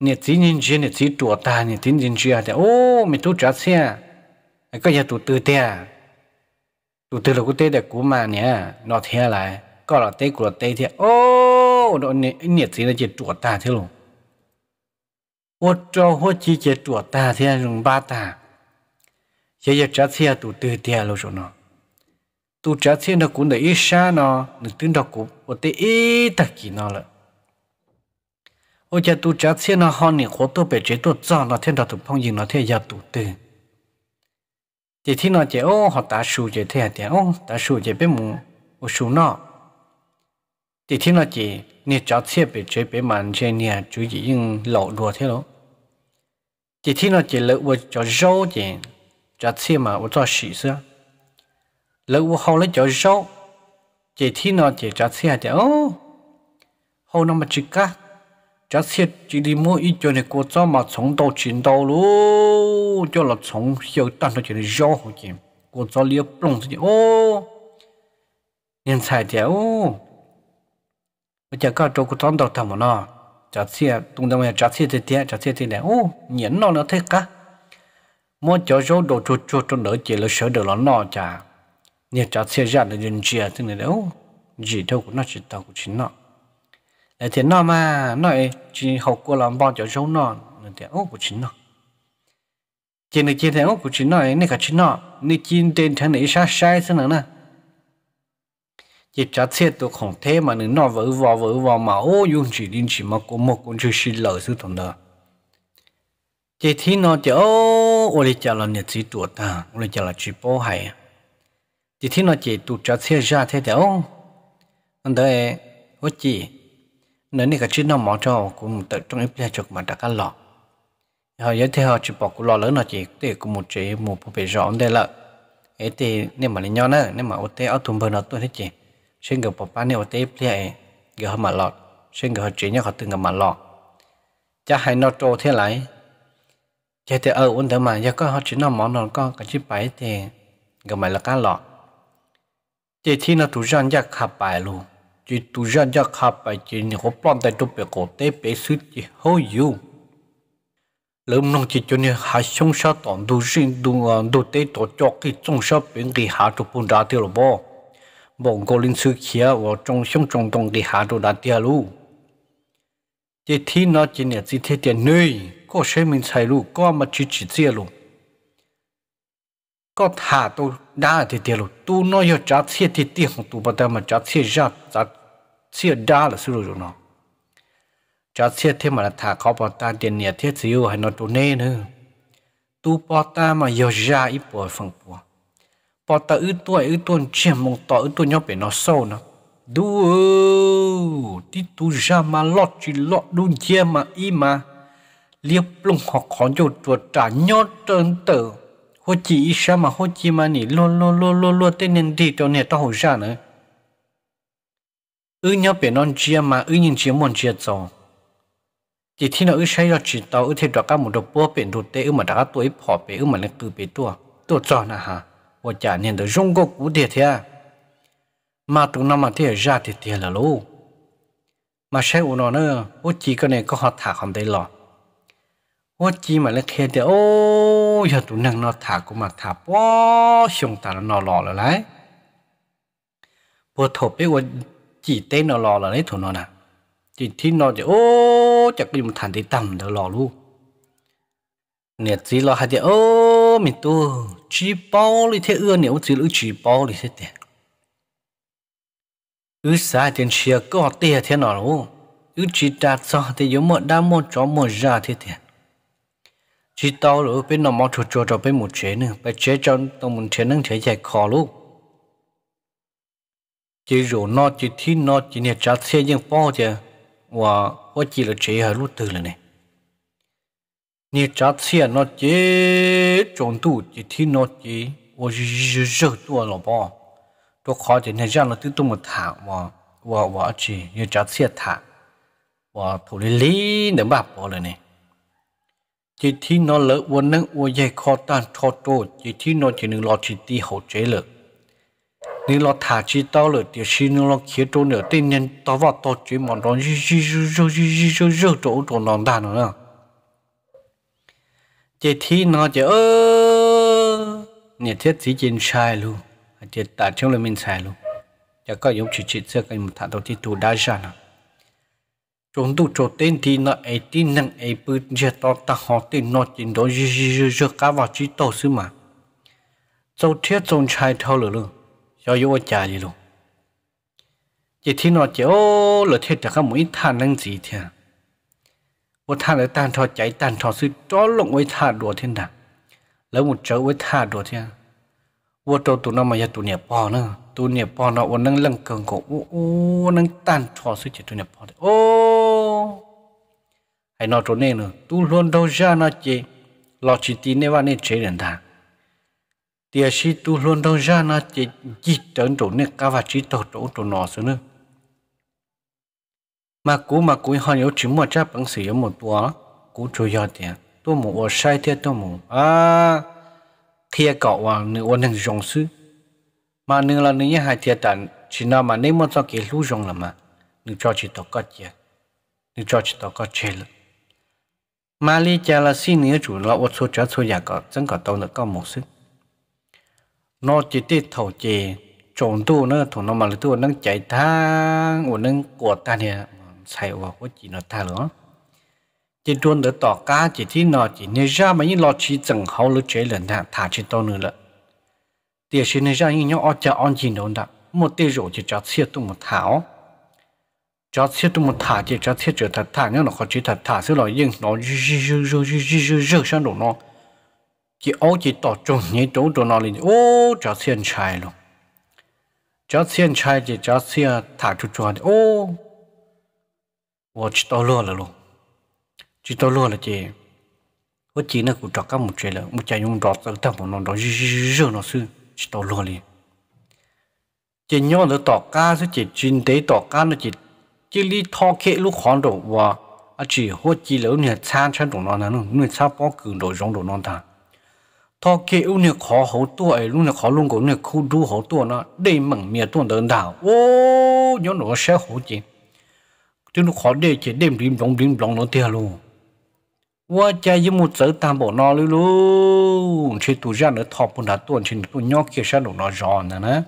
nè chỉ nhìn chỉ nè chỉ trụ ta nè chỉ nhìn chỉ à chả ô mình tu chả xe à? có nhà tu tư tè à? tu tư là cũng tê đẹp cú mà nè nọ thêm à lại có là tê là tê thì ô đó nè nè chỉ là chỉ trụ ta thế luôn ô cho hoa chỉ chỉ trụ ta thế rồi ba ta chỉ giờ chả xe tu tư tè luôn rồi nó tu trả thiên đó cũng để ít xa nó nửa tiếng đó cũng có thể ít đặc kỳ nó lại ô cha tu trả thiên nó hơn nửa khổ tu bể chế tu cho nó thiên đó tụ phong dừng nó thiên giờ tụ từ chỉ thiên nó chỉ ô họ ta sù chỉ thiên hạt ô ta sù chỉ biết mù ô sù nó chỉ thiên nó chỉ nè trả thiên bể chế bể màn chế nè chú chỉ nhưng lộ đùa thế đó chỉ thiên nó chỉ lỡ ô cho râu chỉ trả thiên mà ô cho sĩ xưa lâu hầu lấy chỗ sâu chỉ thi nó chỉ trả xe chả ô hầu nó mà chỉ cả trả xe chỉ đi mua ít chỗ này cô cho mà sống đâu chuyện đâu luôn cho là sống hiểu tan nó chỉ là do hồ kiếm cô cho liếc lông thì ô nhân sai chả ô bây giờ các chỗ cô tóm đầu thầm nó trả xe tung đâu mà trả xe thì tiếc trả xe thì này ô nhẫn nó nó thế cả mua chỗ số đồ chuột chuột cho nó chỉ là sợ được nó nó chả nhà cháu xe ra là dân chia thế này đâu gì đâu cũng nó chỉ tàu của chính nó là thế nó mà nói chỉ học qua làm bao cho dấu nó là thế ô của chính nó chỉ là chỉ thế ô của chính nó này cả chính nó nên chỉ tên thằng này sai sai thế nào nè chỉ trả xe tôi không thế mà nên nó vỡ vò vỡ vò mà ô dùng chỉ đến chỉ mà cũng một cũng chưa xin lời sư thằng đó chỉ thấy nó thì ô ô đi chả là nhà sĩ tuổi ta, ô đi chả là chỉ bố hay chỉ thấy nó chỉ tụt trở xe ra thế đó anh đấy hốt chỉ nếu như cái chuyện nó mỏ cho cũng tự trong ít lên chụp mà đã cả lọ họ giới thiệu họ chỉ bỏ cái lọ lớn nó chỉ để cùng một chế một bộ bề rõ đây là ấy thì nếu mà lên nhau nữa nếu mà ô tê ở thùng bơ nó tôi thấy chỉ xin gặp bộ ba nếu ô tê plei gặp họ mà lọ xin gặp họ chỉ nhau họ từng gặp mà lọ chắc hay nó trâu thế lại chỉ thì ở ờ, ổn thế mà giờ có họ chỉ nó mỏ nó có cái chiếc bảy thì gặp mày là cá lọ chỉ thi nó tu chân giác khá bài luôn chỉ tu chân giác khá bài chỉ nó có bọn tay tụi bè cổ tế bế sư chỉ hô dù lớn nông chỉ cho nên hạ sông sa tòn đủ riêng đủ ờ, đủ tế tổ cho cái trong sa biển cái hạ tụi bún đá tiêu bò bỏ cô linh sư kia và trong sông trong đồng cái hạ tụi đá tiêu luôn chỉ thi nó chỉ là chỉ thế tiền nơi có sẽ mình xài luôn có mà chỉ chỉ tiêu luôn có thả tu đa thì tiền lột tu nó yo trả thiệt thì tiền không tu bắt đầu mà trả thiệt ra trả thiệt đa là sự rồi nó trả thiệt thế mà là thả khó bỏ ta tiền nhà thiết gì hay nó tu nê nữa tu bỏ ta mà giờ ra ít bỏ phần bỏ bỏ ta ư tuổi ư tuổi chiêm mong tỏ ư tuổi nhóc bị nó sâu nó du tí tu ra mà lọt chỉ lọt đun chia mà y mà liệp lung học khó nhiều chuột trả nhót trơn tử โอจีอชามาโอจีมานี่ลุลวลุลุลุเต้นเงินดีตัวเนี่ยต้องหัวจานะอือเนี่ยเป็นน้องเจียมาอือยิ่งจีมันเจียจงจีที่เราอือใช้ยาจีตัวอือเทดอกก้ามุดอกปัวเป็นดูเตอือมาดอกตัวอีอพอเปอือมาเล็กตัวไปตัวตัวจอนะฮะว่าจานี่ยเดี๋ยวจงกกูเดียเท่ามาตุงนั้นมาเที่ยวจ้าเที่ยวละลูกมาใช้อุนอเนอรโอจีก็เนี่ยก็หัดถากคำได้หรอ我只嘛咧看的哦，要都能拿塔古嘛塔波，上塔了拿落了来，不头被我只带拿落了来头拿呐，只听拿就哦，这个用弹的挡的落路，你只拿还的哦，咪多只包里头呃，你我只拿只包里头的，有啥点吃个点天拿路，有只打仗的有么打么抓么热的的。ชีดโตหรือเป็นนมองูจัวจะเป็นหมดเชนหนึ่งไปเชจนต้องมุนเชนนั่งเฉยๆคอลูกจีรูนอจีที่นอจีเนี่ยจัดเสียยังป้อเจว่าว่าจีละเชยหลุดตื่นเลยเนี่ยเนี่ยจัดเสียนอจีจงตู่จีที่นอจีว่าจีจยอะตัวหลบป้อตัวคอจีเนี่ยจ้าเราตื่นต้องมาถามว่าว่าว่าจีเนี่ยจัดเสียถามว่าถูเลืลองเดิยแบบป้อเลยเนี่ย chỉ thi nó lỡ quân nâng ô dây khó tan cho tô chỉ thi nó chỉ nâng lo chỉ ti hậu chế lỡ nếu lo thả chi tao lỡ thì xin nó lo khía tô nửa tên nhân tao vào tao chế mòn đó gì gì gì gì gì gì gì chỗ chỗ nón đàn nữa chỉ thi nó chỉ ơ nhà thiết chỉ trên sai luôn chỉ tả trong là mình sai luôn chỉ có giống chỉ chỉ sẽ cái một thằng đầu thì tù đa dạng จงดูจดเต็นทีน่ะไอ้ที่นั่งไอ้ปืนเจ้าตอวตาหอตีนอจินโดยยยยยยกาวาจิตโตซึมาจดเที่ยจงชายเท่าเลยล่ะย้อยู่าจ่ายเลยล่จิทีนอเจ้าหลุดเที่ยจะเข้ม่ยท่านนั่งจีเทียว่าท่านเลยตังทอใจตังทอซึจ้อนลงไว้ท่าดัวเทียนดะแล้วหมดเจ้าไว้ท่าดัวเทียว่าโตตัวนั่งมายาตัวเนี่ยปอนะตัวเนี่ยปอนะวันนั่งเล่นเกินก็โอ้โหนั่งตังทอซึจิตุัวเนี่ยปอโอ้ hay nói chỗ này nữa tu luôn đâu ra nó chế lo chỉ tin nên vào nên chế đến ta thì khi tu luôn đâu ra nó chế chỉ trốn chỗ này cả và chỉ tổ chỗ trốn nó xuống nữa mà cú mà cú họ nhớ chỉ một chắc bằng sử dụng một tòa cú chủ yếu tiền tôi muốn ở sai thế tôi muốn à thiệt cậu à nếu anh nên dùng sư mà nếu là nếu hai thiệt tận chỉ nào mà nếu mà cho cái lũ dùng là mà nếu cho chỉ tổ có tiền nếu cho chỉ tổ có chơi là mà Lý cha là xin nữ chủ là ô số trả số nhà có chẳng có tàu nữa có một sức. Nó chỉ tiết thầu chì trộn tu nữa thằng nó mà là tu nâng chạy tha của nâng của ta nè xài vào của chỉ nó tha nữa. Chỉ trốn đỡ tỏ cá chỉ thi nó chỉ nên ra mà những lo chỉ chẳng hậu lúc chế lần thả thả chỉ tàu nữa là. Tiền xin nên ra những nhóm ở chợ ăn chỉ nấu đã một tiêu rượu chỉ cho xe tu một thảo cho thiết tụm thả chỉ cho thiết chữ thật thả nhưng nó khó chỉ thật thả xứ loại nhưng nó rư rư rư rư rư rư rư rư sang đồ nó chỉ ô chỉ tỏ trùng như chỗ chỗ nó lên ô cho xiên chai luôn cho xiên chai chỉ cho xiên thả chút chuột ô ô chỉ to luôn là luôn chỉ to luôn là chỉ ô chỉ nó cũng cho các một chuyện là một chai dùng đọt tới thằng nó đó rư rư rư nó sư chỉ to luôn liền chỉ nhau nó tỏ ca chứ chỉ chuyên tế tỏ ca nó chỉ chỉ li thọ kệ lúc khó đồ và à chỉ hốt chỉ lỡ nè cha cha đồ nó nó nuôi cha bó cử đồ giống đồ nó ta thọ kệ u nè khó hậu tua ấy lúc nè khó luôn cũng nè khu đu hậu tua nó đây mảng miệt tua đơn đảo ô nhớ nó sẽ hậu chỉ chứ nó khó để chỉ đêm đêm đóng đêm đóng nó tia luôn và cha yêu một giờ tam bộ nó luôn luôn chỉ tu ra nó thọ bún đá tuần chỉ tu nhóc kia sao đồ nó giòn nè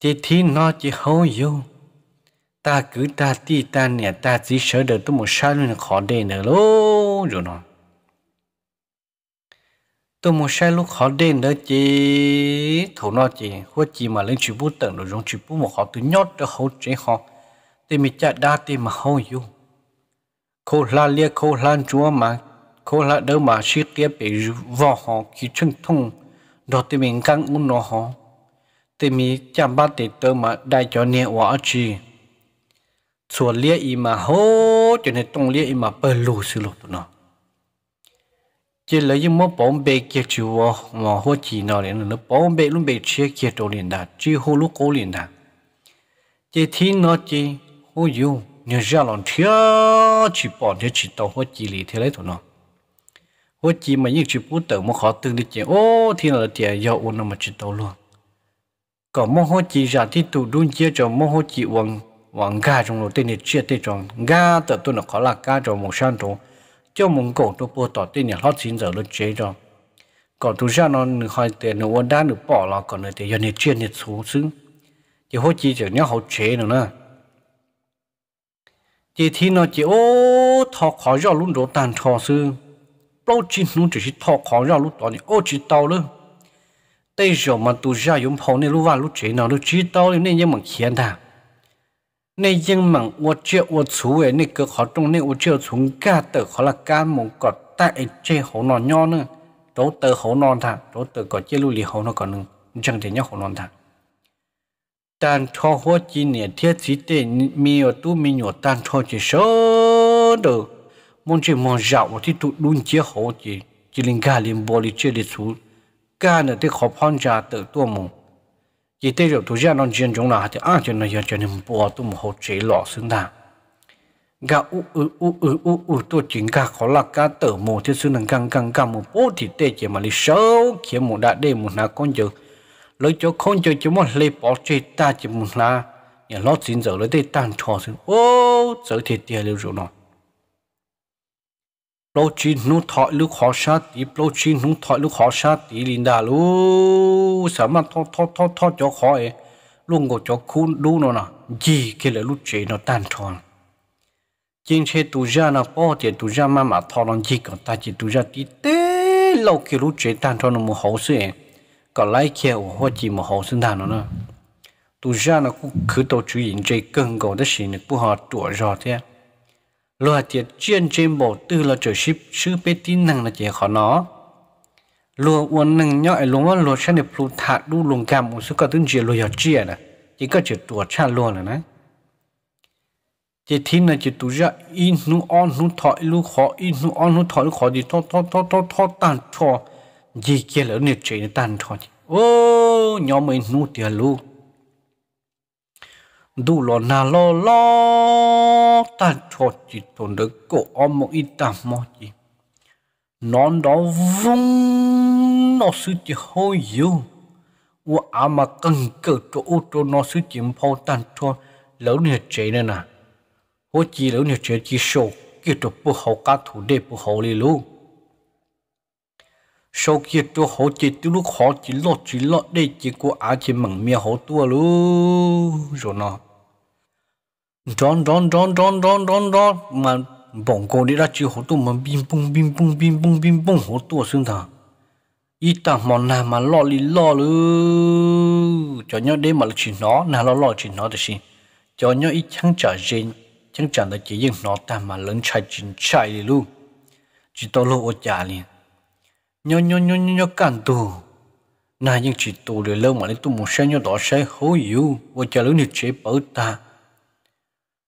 chỉ thiên nó chỉ hậu yêu ta cứ ta ti ta nè ta chỉ sợ được tôi một sai luôn khó đề nữa lô rồi nó tôi một sai lúc khó đến nữa chị thủ nó chị hoa chị mà lên chịu bút tận rồi dùng chịu bút một khó từ nhót cho hậu chế khó, thì mình chạy đa thì mà hậu yêu cô la liệt cô lan chúa mà cô la đâu mà suy tiếp bị vò họ khi chân thông đó thì mình căng uống nó họ thì mình chạm ba thì tôi mà đại cho nè quá chị chùa lia y mà hô cho nên tông lia y mà bờ lù sư lục nó chỉ lấy những món bông bê kia chùa mà hô chỉ nó đến nó bông bê luôn bê chia kia đồ liền đà chỉ hô lúc cố liền đà chỉ thi nó chỉ hô yêu nhớ ra lòng thiếu chỉ bỏ thế chỉ tàu hô chỉ lì thế đấy thôi nó hô chỉ mà những chỉ bút tử mà khó tương đi chỉ ô thì là tiền yêu ôn nó mà chỉ tàu luôn còn mong hô chỉ ra thì tụ đun chia cho mong hô chỉ uống và ga trong lỗ tên này chia tên trong ga tự tôi nó có là ga trong một sản trong cho mong cổ tôi bố tỏ tên này lót xin giờ luôn chế cho còn tôi ra nó hỏi tiền nó vẫn đã được bỏ là còn nữa thì giờ này chia này số xứng chỉ hỗ chỉ chỉ nhớ hỗ chế nữa nè chỉ thì nó chỉ ô thọ khó ra luôn đồ tàn thọ sư bao chín luôn chỉ thọ khó ra lúc đó thì ô chỉ tao luôn bây giờ mà tôi ra dùng phòng này lúc vào lúc chế nào lúc chỉ tao nên nhưng mà khiến thằng nên nhưng mà ô chia ô chú ấy nên cứ khó trong nên ô chia chúng ca tự khó là ca một cọt tại chê hổ nọ nho nữa tố tờ hổ non thà tố tờ có chê lưu lì hổ nó còn chẳng thể nhau hổ non thà Đàn cho hoa chi nè thiết chỉ để mi ở tu mi nhỏ cho chỉ số được muốn chỉ muốn dạo thì tụ đun chia hổ chỉ chỉ linh ca liền bò đi chia đi chú ca nữa thì khó phong trà tự tua mông chỉ tế rượu thủ gia nông dân chúng là thì ăn chuyện này giờ chuyện nên bỏ tu một hộp chế lọ xứng đà gà u u u u u u tu chính gà khó là cá tử mù thì sư nâng căng căng căng một bố thì tế chỉ mà lý sâu kia một đã đê một nà con chữ lấy cho con chữ chỉ một lấy bỏ chế ta chỉ một là nhà lót xin giờ lấy tế tan trò xứng ô giờ thì tiền lưu rồi. nào lô chín nú thọ lúc khó sát tí lô chín nú thọ lúc khó sát tí linh đà lú sớm mà thọ thọ thọ thọ cho khó luôn ngồi cho khu đu nó nà gì kia là lúc chế nó tan tròn chính chế tu ra nó bỏ thì tu ra mà mà nó gì còn ta chỉ tu ra tí tế lâu kia lúc chế tan tròn nó một hậu sự còn lại kia ở hoa chỉ một hậu sinh đàn nó nữa tu ra nó cũng cứ tổ chú ý chế cần cầu đất xin được bu tuổi rồi thế lùa tiệt chuyên trên bộ tư là trở ship sư bê tin năng là chế khó nó lùa uốn năng nhỏ luôn luôn lùa sang để phụ thả đu lùng cam một số cả tương chế lùa chia nè chỉ có chỉ tuột cha luôn là nè chỉ thiên là chỉ tu ra in nu on nu thọ lu khó in nu on nu thọ lu khó thì thọ thọ thọ thọ thọ tàn thọ gì kia là nè chế tàn thọ ô nhóm mình nu tiền luôn đủ lo na lo lo ta cho chỉ tồn được cổ om một ít tạm mò gì non đó vung nó sư chỉ hôi yêu và à mà cần cỡ chỗ ô tô nó sư chỉ phô tan cho lỡ nè chế nè nè hôi chỉ lỡ nè chế chỉ sổ kia chỗ bù hậu cá thủ đề bù hậu li luôn sau khi tôi hỗ trợ từ lúc khó chỉ lọt chỉ lọt đây chỉ có ai chỉ mặn miệng hỗ tua luôn rồi nó đón đón đón đón đón đón đón mà bỏng cô đi ra chỉ hỗ tua mà bim bung bim bung bim bung bim bung hỗ tua xương thằng ít ta mòn nào mà lo lì lo luôn, cho nhau đấy mà chỉ nó nào lo lo chỉ nó được xin cho nhau ít chẳng trả tiền chẳng trả được chỉ riêng nó ta mà lớn chạy chỉ chạy luôn chỉ tao lo ở nhà liền nhớ nhớ nhớ nhớ cản tu na những chỉ tu để lâu mà lấy tu một xe nhớ đó xe hố yếu và chờ lúc này chế bảo ta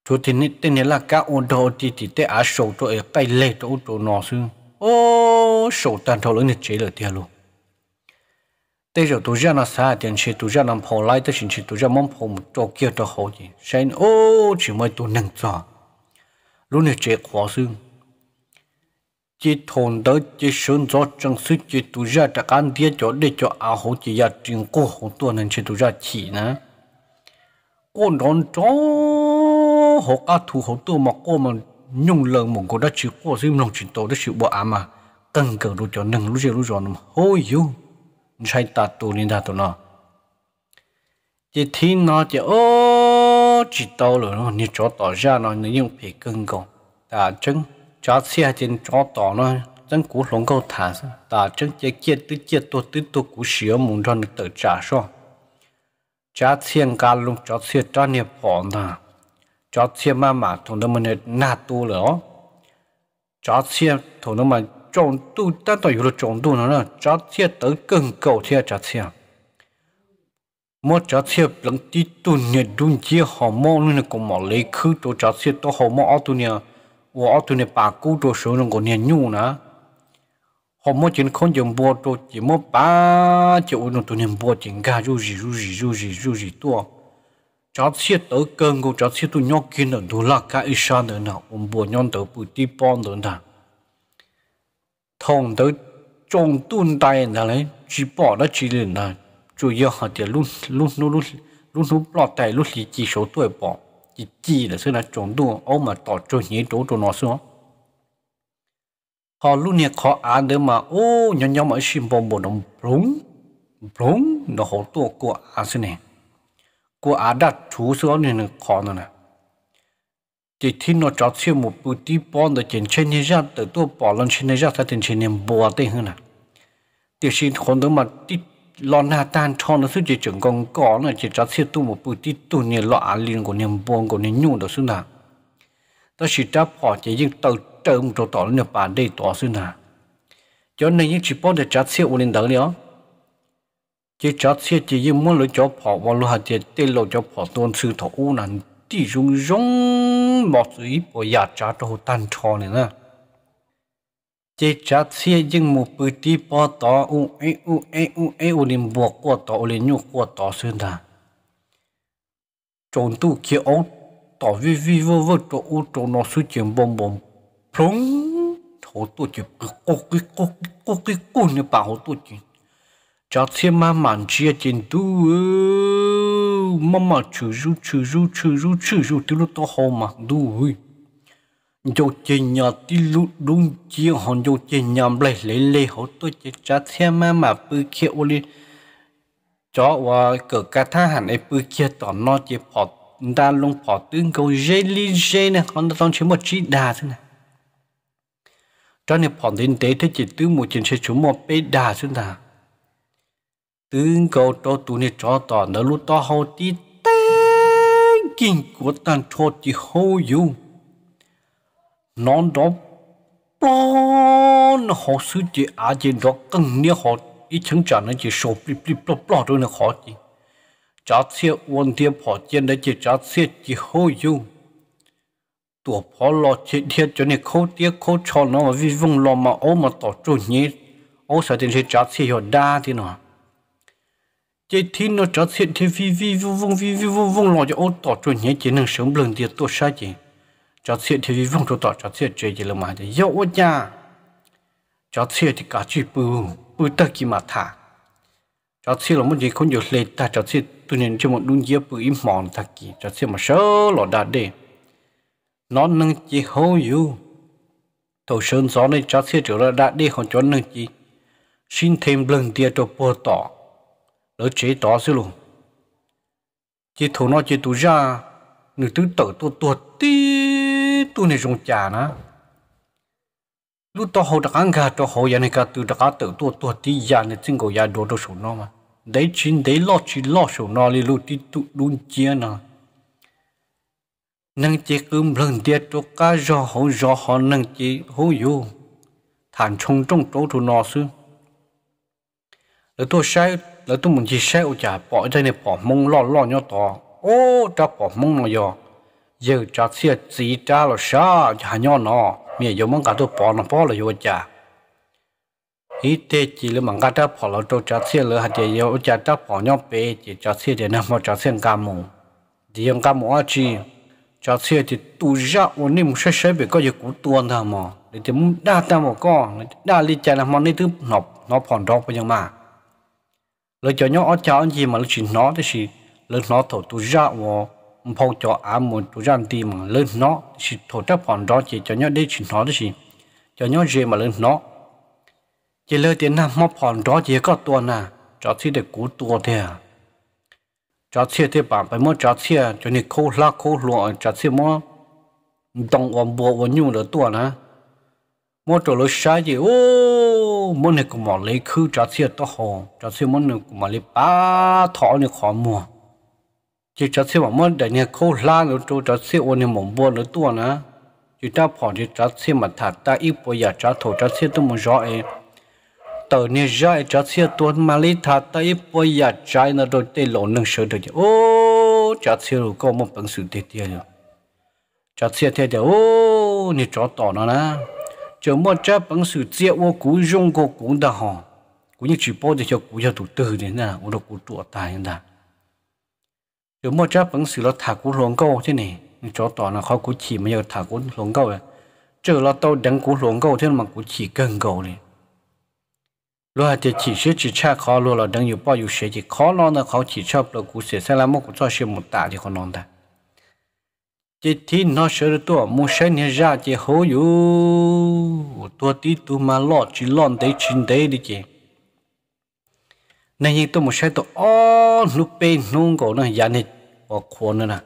chú thì nít tên là cá ô đồ thì thì tê á sầu cho ấy bay lệ cho ô tô nó sư ô sầu tàn thâu lúc này chế lời theo luôn thế rồi tu ra nó xa tiền chế tu ra nằm hồ lại tới xin chế tu ra mong hồ một chỗ kia cho hồ gì xe ô chỉ mới tu nâng cho lúc này chế khó xương chỉ thôn đó chỉ sơn gió trong suốt chỉ tu ra đã anh địa cho để cho à hồ chỉ ya trình cô hồ tu nên chỉ tu ra chỉ nè cô đón chó hồ ca thu hồ tu mà cô mà nhung lần mong cô đã chịu cô xin lòng chỉ tổ đã chịu bỏ à mà cần cờ lu cho nâng lu chịu lu rồi nó hôi yêu sai ta tu nên ta tu nó chỉ thiên nó chỉ ô chỉ tao rồi nó như cho tỏ ra nó những việc cần cầu ta chứng cho xe trên cho tỏ nó chân cú lồng câu thả sa ta chân chế kia tứ chia tổ tứ tổ cú sửa muốn cho nó tự trả so cha thiên ca lung cho xe cho nè bỏ na cho xe mà mà thằng nó mình na tu lỡ cho xe thằng nó mà trộn tu ta tao hiểu trộn tu nó nè cho xe tới cần cầu xe cho xe mỗi cho xe lăng tí tu nè đun chia họ mò luôn là cũng mò lấy khứ tổ cho xe tổ họ mò tu nè 我ตัวเนี่ยปากกู้ตัวสูงลงกว่าเนี่ยยู่นะผมว่าจริงคนยังบัวตัวจริงว่าป้าจะอุ่นตัวเนี่ยบัวจริงก้ารู้จีรู้จีรู้จีรู้จีตัวจัดเสียตัวเกินกูจัดเสียตัวยกกินเดินดูลักก้าอีสานเดินนะผมบัวย้อนตัวปุ่ยที่ป้อนเดินนะทองตัวจงตุนตายนะเลยจีป้อนแล้วจีเล่นนะ主要还得录录录录录录录带录里几首对吧。chỉ chỉ là sự là trộn đua ông mà tỏ trộn nhí trộn trộn nó xuống họ luôn nè khó ăn được mà ô nhỏ nhỏ mà xin bom bom đồng rúng rúng nó hổ tua của ăn xin nè của ăn đã chú xuống nên nó khó nữa nè chỉ thi nó chọn xem một bút tí bom để trên trên như ra từ tua bỏ lên trên như ra thay trên trên nên bùa tê hơn nè tiêu xin còn được mà tí lo na tan cho nó suy chỉ chừng con có là chỉ cho thiết tu một bụi tít tu nè lo ăn liền của niềm buồn của niềm nhu đó suy nà ta chỉ cho họ chỉ những tàu trơm cho tỏ niềm bàn đây tỏ suy nà cho nên những chỉ bỏ để cho thiết u lên đó nữa chỉ cho thiết chỉ những muốn lo cho họ và lo hạt chỉ tên lo cho họ tuân sư thọ u nà đi rung rung một ý bỏ giả trả cho tan cho này nè chế cha thiên nhưng một bự tí bỏ tỏ u ê u ê u ê u liền bỏ qua tỏ u liền nhu qua tỏ xuyên ra trộn tu kia ống tỏ vi vi vô vô trộn u trộn nó suy chuyển bom bom plong hồ tu chỉ cứ cố cái cố cố cái cố như bà hồ tu chỉ cha thiên mà mạn chia trên tu mà mà chữ ru chữ ru chữ ru chữ ru tiêu lúc đó hồ mặc đuôi dù chỉ nhỏ tí lú đúng chia hòn dù chỉ nhầm lấy lấy lấy hậu tôi chỉ trả thêm mà mà bự kia ô li chó và cỡ cả tha hẳn ấy bự kia tỏ nó chỉ bỏ đa luôn bỏ tương cầu dê li dê nè con ta chế một chỉ đà thế này cho nên bỏ đến tế thế chỉ tứ một chuyện sẽ chúng một bê đà thế nào tương cầu cho tụi này cho tỏ nó lúc to hậu tí tên kinh của tan cho chỉ hậu dùng non đó plon họ sử chỉ à chỉ đó cần nhớ họ ít chứng trả nên chỉ số plip plip plop plop rồi nó khó chỉ trả xe uốn tiền họ trên đấy chỉ trả xe chỉ hơi yêu tổ họ lo chế thiệt cho nên khâu tiếc khâu cho nó mà vì vùng lo mà ô mà tỏ chủ nhé ô sợ tiền sẽ trả xe họ đa thế nào chế thiên nó trả xe thì vì vì vùng vì vì vung lo cho ô tỏ chủ nhé chỉ năng sống lần tiền tổ sai chỉ cho chuyện thì vong cho tỏ cho chuyện chơi gì là mà thì dẫu ốt nha cho chuyện thì cả chuyện bự bự ta kỳ mà thả cho chuyện là muốn gì không nhiều lệ ta cho chuyện tôi nên cho một đúng dĩa bự im mòn ta kì cho chuyện mà sớ lọ đã đê nó nâng chỉ hô yêu thầu sơn gió này cho chuyện trở ra đã đê còn cho nâng chỉ xin thêm lần tia cho bò tỏ lỡ chế tỏ xí luôn chỉ thầu nó chỉ tu ra người tứ tử tu tuột tí tu này dùng chả nó lúc đó hậu đặc ngà đó hậu nhà này cả từ đặc tự tu tu tí già này chính cổ nhà đồ đồ số nó mà đấy chính đấy lo chỉ lo số nó li lúc tí tu đun chia na, nâng chế cơm lần tiệt cho cá giò hậu giò họ nâng chế hậu yu, thản trông trong chỗ thu nó xưa là tôi sai là tôi muốn chỉ sai u cha bỏ đây này bỏ mông lo lo nhau to ô cha bỏ mông nó rồi giờ cho xe chỉ trả là sao hà nhỏ nó mẹ giờ mong cả tôi bỏ nó bỏ là vô cha ý tế chỉ là mong cả ta bỏ là tôi cho xe là hà giờ giờ cha ta bỏ nhau bé chỉ cho xe để nó mà cho xe cả mùng thì ông cả mùng chi cho xe thì tu ra ổn định một số số bị có gì cũng tuôn thà mà để thì đa ta một con đa lý cha là mong này thứ nộp nó phòn đó bây giờ mà lời cho nhau ở cháu anh gì mà lời chuyện nó thì là nó thổ tu ra ổn phong cho ám một tu gian tì mà lên nó chỉ thổ chấp phòn đó chỉ cho nhớ để chỉ nó đó chỉ cho nhớ dễ mà lên nó chỉ lời tiền nam móc phòn đó chỉ có tuần à cho thì để cú tuần thế à cho thì thì bạn phải mua cho thì à, cho nên khô la khô lụa cho thì mua đồng ổn bộ ổn nhung được tuần à mua cho lối sai gì ô mua này cũng mà lấy khứ cho thì à to hồ cho thì mua này cũng mà lấy ba thọ này khó mua chỉ cho xe mà để nhà khâu la nó chỗ cho xe ôn nhà mồm bò nó tua nữa chỉ ta bỏ đi cho xe mà thả ta ít bây giờ cho thổ cho xe tôi muốn rõ ấy tờ nhà rõ ấy cho xe tôi mà lấy thả ta ít bây giờ trái nó đôi tay lỗ nâng sờ được ô cho xe rồi có một bằng sự tiệt tiệt rồi cho xe thế thì ô nhà cho tỏ nó nè chờ một trái bằng sự tiệt ô cú dùng cô cũng đã hòn cũng như chỉ bỏ để cho cú cho tụt từ đến nè ô nó cú tụt tài nè 有么家本事了塔古龙沟这呢？你找到那考古起没有塔古龙沟了？这了到等古龙沟这嘛古起更高呢？罗的起是只差考罗了，等有报有学习考罗那考起差不了古些，再来么古做些么大的可能的。这天那时候多，木生的热的好有，多的多嘛老只老得真得的这。那人都木生到哦，路边弄个那伢呢？่าควนนะ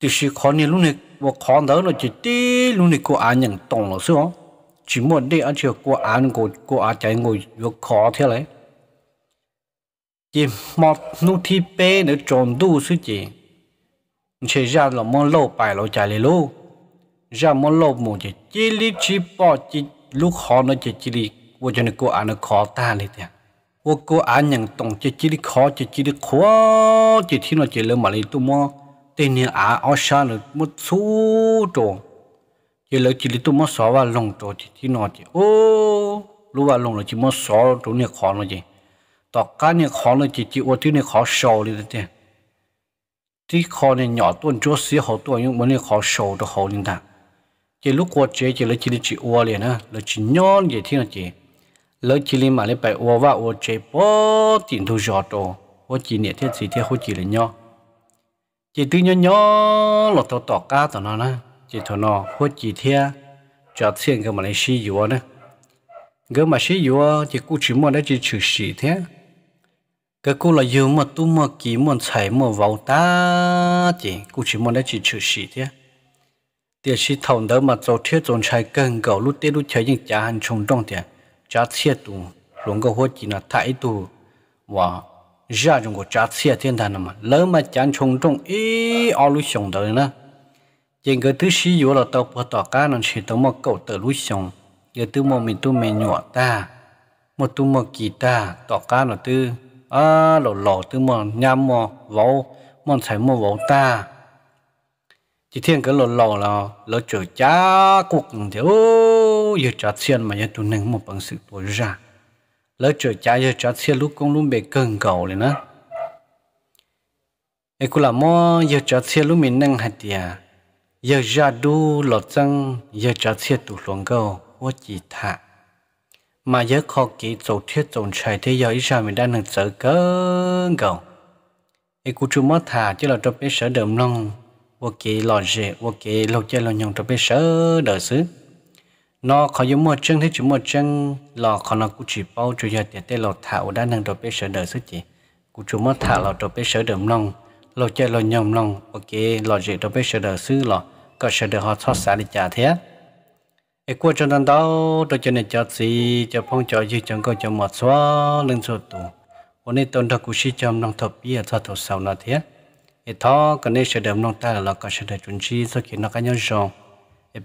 ตีสิขอนี่ลุงเนี่ยว่าขอนเดิเราจีตีลุงเนี่ยกูอ่านยังตรงเลยสิวะจีหมนเด้อเชื่อกูอ่านกูกูอ่านใจกูยกขอเท่าไรจิมอดนู่ที่เป้เนี่ยจอนดูสิจีเชืยอญาติเราไม่เล่าไปเราใจเลยลูญาติไม่เล่าหมดจีจีริจีปอจีลูกขอนะจีจีริว่าจะเนี่ยกูอ่านกูขอตาเลยเถอะ我哥阿娘懂这几的考，这几的考，这天了这了嘛哩多么，对你阿阿啥了么粗着，这了这里多么少哇弄着，这天了这哦，如果弄了这么少着你考了这，到干你考了这这我对你考少了的。tí khó này nhỏ tuần chỗ xí hậu tuần nhưng mà này khó sầu được hậu nên ta chỉ lúc qua chế chỉ là chỉ là chỉ liền ha là chỉ nhon vậy thế là chỉ lỡ chỉ li mà lấy bài ô và ô chế bó tiền thu giọt đồ ô chỉ niệm thiết gì thiết ô chỉ là nho chỉ tư nho nho lọt tàu tỏ cá tàu nó nè chỉ tàu nó ô chỉ thiết cho thiên cái mà lấy xí yếu nè cái mà xí yếu chỉ cũng chỉ mua đấy chỉ chữ xí thế cái cú là yếu mà tu mà kỹ mà chạy mà vào ta chỉ cũng chỉ mua đấy chỉ chữ xí thế tiền xí thầu đó mà cho thiết dồn chạy cần cầu lúc tết lúc chơi những giá hàng trùng trong tiền 扎切度，龙个火鸡呢态度哇，热中国扎切天坛了嘛，老嘛讲从中诶，阿鲁熊的呢，见个都是有了到不到干了去，都么狗的鲁熊，也都么没都没鸟的，么都么鸡的，到干了都啊老老都么伢么 wolf。mong thấy mua vỗ ta chỉ thiên cái lò lò là lò chở cha cuộc thiếu giờ trả tiền mà giờ tụi nâng một bằng sự tuổi ra lỡ trở cha giờ trả tiền lúc con luôn bị cơn cầu lên á. ai cũng là mò giờ trả tiền lúc mình nâng hạt địa, giờ ra đu lọt răng giờ trả tiền tụi luồng cầu quá chỉ thả mà giờ khó kỹ tổ thiết tồn chạy thế giờ ít ra mình đang nâng sợ cơn cầu ai cũng chú mất thả chứ là trong biết sợ đầm long vô kỳ lò rẻ vô kỳ lâu chơi lâu nhong trong biết sợ đời xứ nó có những một chân thế chỉ một chân lò còn nó cũng chỉ bao chủ giờ để tê lò thảo đã năng đột bê sở đời xuất chỉ cũng chủ mất thảo lò đột bê sở đầm lòng lò chơi lò nhom lòng ok lò gì đột bê sở đời xứ lò có sở đời họ thoát xa đi trả thế ai qua cho nên đâu đôi chân này cho gì cho phong cho gì chẳng có cho một xóa lưng số tù hôm nay tôi đã cũng chỉ cho nông thập bia cho thổ sau nó thế ấy thọ cái này sở đời nông ta là có sở đời chuẩn chi sau khi nó có nhau rồi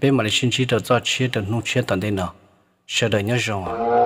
ཡིན ཡིན ཡིན ཡིན ཡིན ཡིན ཡིན ཡིན ཡིན ཡིན ཡིན ཡིན ཡིན ཡིན ཡིན ཡིན ཡིན ཡིན